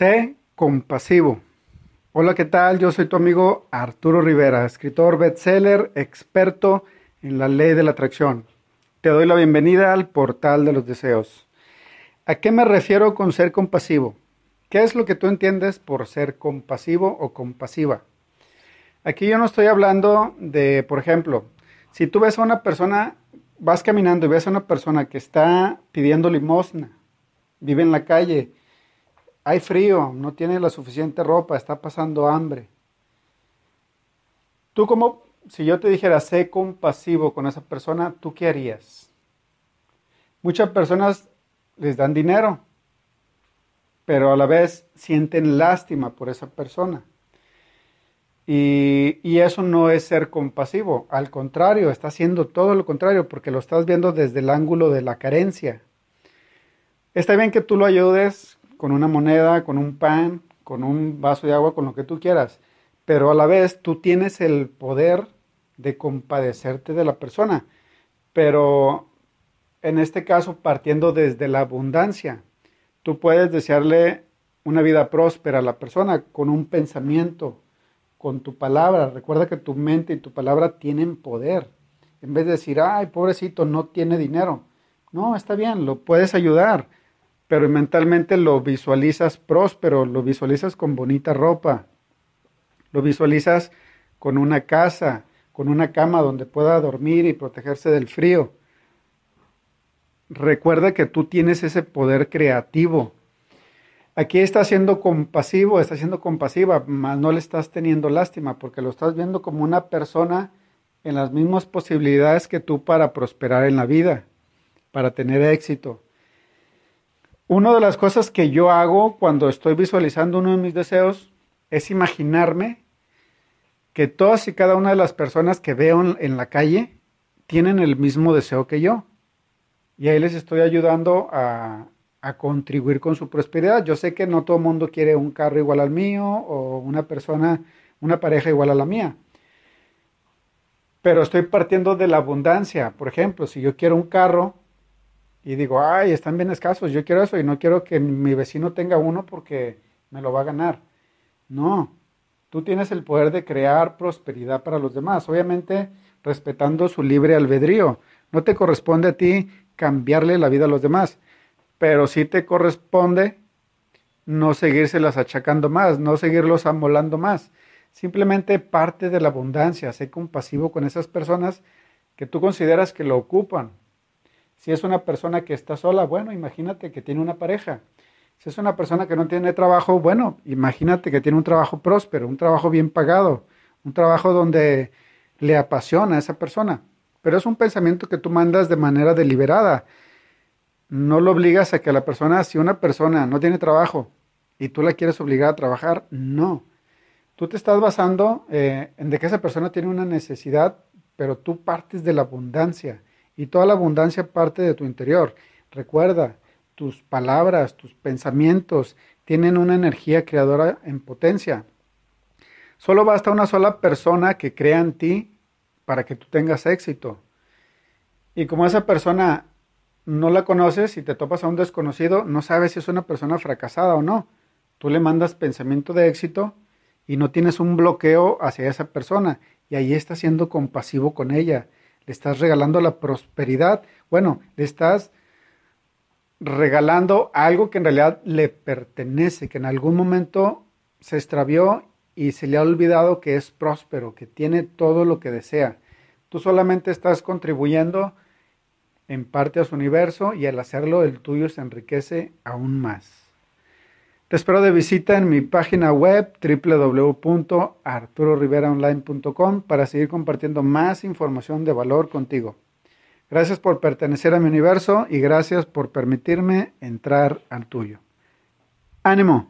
Sé compasivo. Hola, ¿qué tal? Yo soy tu amigo Arturo Rivera, escritor bestseller, experto en la ley de la atracción. Te doy la bienvenida al portal de los deseos. ¿A qué me refiero con ser compasivo? ¿Qué es lo que tú entiendes por ser compasivo o compasiva? Aquí yo no estoy hablando de, por ejemplo, si tú ves a una persona, vas caminando y ves a una persona que está pidiendo limosna, vive en la calle, hay frío, no tiene la suficiente ropa, está pasando hambre. Tú como, si yo te dijera, sé compasivo con esa persona, ¿tú qué harías? Muchas personas les dan dinero, pero a la vez sienten lástima por esa persona. Y, y, eso no es ser compasivo, al contrario, está haciendo todo lo contrario porque lo estás viendo desde el ángulo de la carencia. Está bien que tú lo ayudes con una moneda, con un pan, con un vaso de agua, con lo que tú quieras. Pero a la vez tú tienes el poder de compadecerte de la persona. Pero en este caso, partiendo desde la abundancia, tú puedes desearle una vida próspera a la persona con un pensamiento, con tu palabra. Recuerda que tu mente y tu palabra tienen poder. En vez de decir, ay, pobrecito, no tiene dinero. No, está bien, lo puedes ayudar pero mentalmente lo visualizas próspero, lo visualizas con bonita ropa, lo visualizas con una casa, con una cama donde pueda dormir y protegerse del frío. Recuerda que tú tienes ese poder creativo. Aquí está siendo compasivo, está siendo compasiva, más no le estás teniendo lástima porque lo estás viendo como una persona en las mismas posibilidades que tú para prosperar en la vida, para tener éxito, una de las cosas que yo hago cuando estoy visualizando uno de mis deseos es imaginarme que todas y cada una de las personas que veo en la calle tienen el mismo deseo que yo. Y ahí les estoy ayudando a, contribuir con su prosperidad. Yo sé que no todo el mundo quiere un carro igual al mío o una persona, una pareja igual a la mía. Pero estoy partiendo de la abundancia. Por ejemplo, si yo quiero un carro, y digo, ay, están bien escasos, yo quiero eso y no quiero que mi vecino tenga uno porque me lo va a ganar. No, tú tienes el poder de crear prosperidad para los demás, obviamente respetando su libre albedrío. No te corresponde a ti cambiarle la vida a los demás, pero sí te corresponde no seguírselas achacando más, no seguirlos amolando más. Simplemente parte de la abundancia, sé compasivo con esas personas que tú consideras que lo ocupan, si es una persona que está sola, bueno, imagínate que tiene una pareja. Si es una persona que no tiene trabajo, bueno, imagínate que tiene un trabajo próspero, un trabajo bien pagado, un trabajo donde le apasiona a esa persona. Pero es un pensamiento que tú mandas de manera deliberada. No lo obligas a que la persona, si una persona no tiene trabajo y tú la quieres obligar a trabajar, no. Tú te estás basando eh, en que esa persona tiene una necesidad, pero tú partes de la abundancia y toda la abundancia parte de tu interior. Recuerda, tus palabras, tus pensamientos tienen una energía creadora en potencia. Solo basta una sola persona que crea en ti para que tú tengas éxito. Y como esa persona no la conoces y te topas a un desconocido, no sabes si es una persona fracasada o no. Tú le mandas pensamiento de éxito y no tienes un bloqueo hacia esa persona y ahí estás siendo compasivo con ella estás regalando la prosperidad, bueno, le estás regalando algo que en realidad le pertenece, que en algún momento se extravió y se le ha olvidado que es próspero, que tiene todo lo que desea. Tú solamente estás contribuyendo en parte a su universo y al hacerlo el tuyo se enriquece aún más. Te espero de visita en mi página web www.arturoriveraonline.com para seguir compartiendo más información de valor contigo. Gracias por pertenecer a mi universo y gracias por permitirme entrar al tuyo. ¡Ánimo!